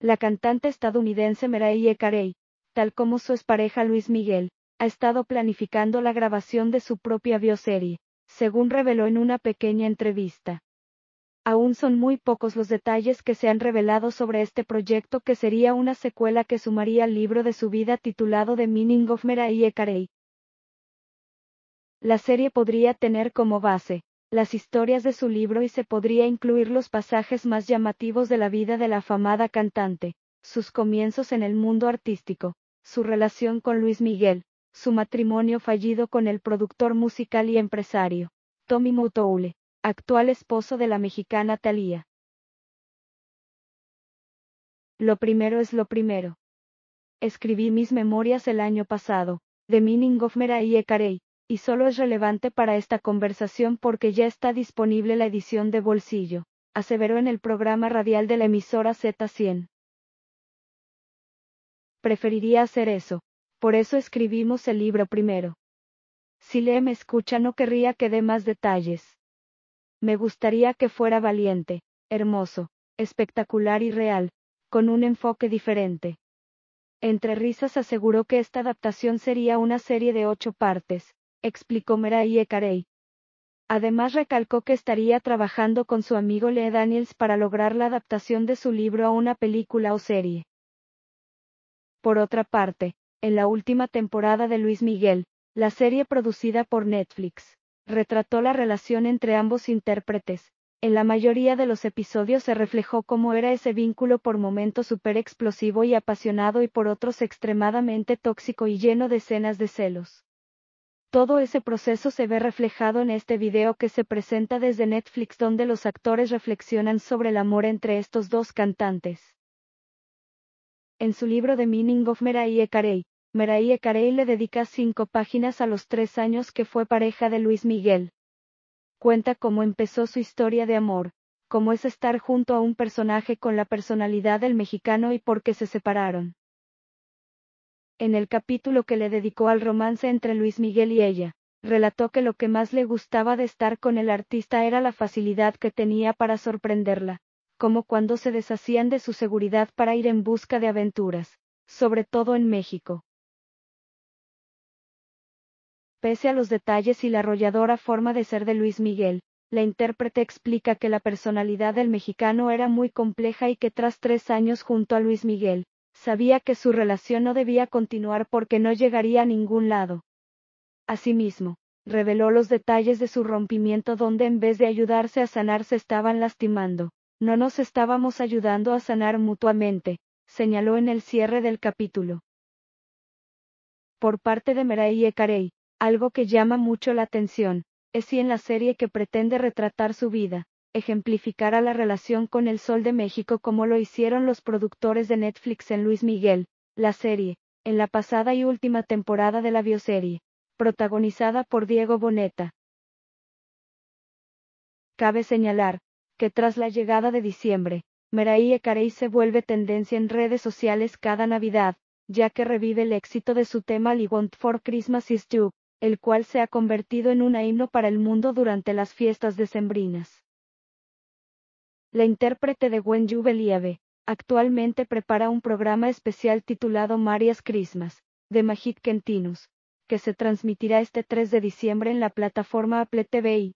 La cantante estadounidense Mariah Carey, tal como su expareja Luis Miguel, ha estado planificando la grabación de su propia bioserie, según reveló en una pequeña entrevista. Aún son muy pocos los detalles que se han revelado sobre este proyecto que sería una secuela que sumaría al libro de su vida titulado The Meaning of Mariah Carey. La serie podría tener como base, las historias de su libro y se podría incluir los pasajes más llamativos de la vida de la afamada cantante, sus comienzos en el mundo artístico, su relación con Luis Miguel, su matrimonio fallido con el productor musical y empresario, Tommy Mutoule, actual esposo de la mexicana Thalía. Lo primero es lo primero. Escribí mis memorias el año pasado, de Meaning of y y solo es relevante para esta conversación porque ya está disponible la edición de bolsillo, aseveró en el programa radial de la emisora Z100. Preferiría hacer eso, por eso escribimos el libro primero. Si Lee me escucha no querría que dé más detalles. Me gustaría que fuera valiente, hermoso, espectacular y real, con un enfoque diferente. Entre risas aseguró que esta adaptación sería una serie de ocho partes, explicó Meraye Carey. Además recalcó que estaría trabajando con su amigo Lee Daniels para lograr la adaptación de su libro a una película o serie. Por otra parte, en la última temporada de Luis Miguel, la serie producida por Netflix, retrató la relación entre ambos intérpretes. En la mayoría de los episodios se reflejó cómo era ese vínculo por momentos súper explosivo y apasionado y por otros extremadamente tóxico y lleno de escenas de celos. Todo ese proceso se ve reflejado en este video que se presenta desde Netflix donde los actores reflexionan sobre el amor entre estos dos cantantes. En su libro The Meaning of Meraille Carey, Meraí Carey le dedica cinco páginas a los tres años que fue pareja de Luis Miguel. Cuenta cómo empezó su historia de amor, cómo es estar junto a un personaje con la personalidad del mexicano y por qué se separaron en el capítulo que le dedicó al romance entre Luis Miguel y ella, relató que lo que más le gustaba de estar con el artista era la facilidad que tenía para sorprenderla, como cuando se deshacían de su seguridad para ir en busca de aventuras, sobre todo en México. Pese a los detalles y la arrolladora forma de ser de Luis Miguel, la intérprete explica que la personalidad del mexicano era muy compleja y que tras tres años junto a Luis Miguel, Sabía que su relación no debía continuar porque no llegaría a ningún lado. Asimismo, reveló los detalles de su rompimiento donde en vez de ayudarse a sanar se estaban lastimando. No nos estábamos ayudando a sanar mutuamente, señaló en el cierre del capítulo. Por parte de Meray Karey, algo que llama mucho la atención, es si en la serie que pretende retratar su vida, Ejemplificará la relación con el Sol de México como lo hicieron los productores de Netflix en Luis Miguel, la serie, en la pasada y última temporada de la bioserie, protagonizada por Diego Boneta. Cabe señalar, que tras la llegada de diciembre, Meraí Carey se vuelve tendencia en redes sociales cada Navidad, ya que revive el éxito de su tema I Want for Christmas Is You, el cual se ha convertido en un himno para el mundo durante las fiestas decembrinas. La intérprete de Gwen Jubelieve actualmente prepara un programa especial titulado Marias Christmas, de Magic Kentinus, que se transmitirá este 3 de diciembre en la plataforma Apple TV